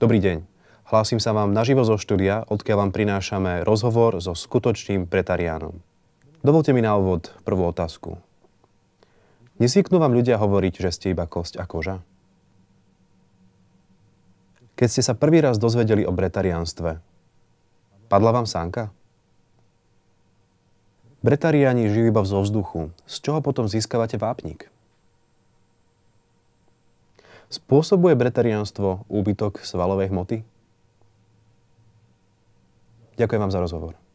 Dobrý deň. Hlásim sa vám naživo zo štúdia, odkiaľ vám prinášame rozhovor so skutočným pretariánom. Dovolte mi na úvod prvú otázku. Nesvyknú vám ľudia hovoriť, že ste iba kosť a koža? Keď ste sa prvý raz dozvedeli o bretariánstve, padla vám sánka? Bretariáni žijú iba zo vzduchu. Z čoho potom získavate vápnik? Spôsobuje bretariánstvo úbytok svalovej hmoty? Ďakujem vám za rozhovor.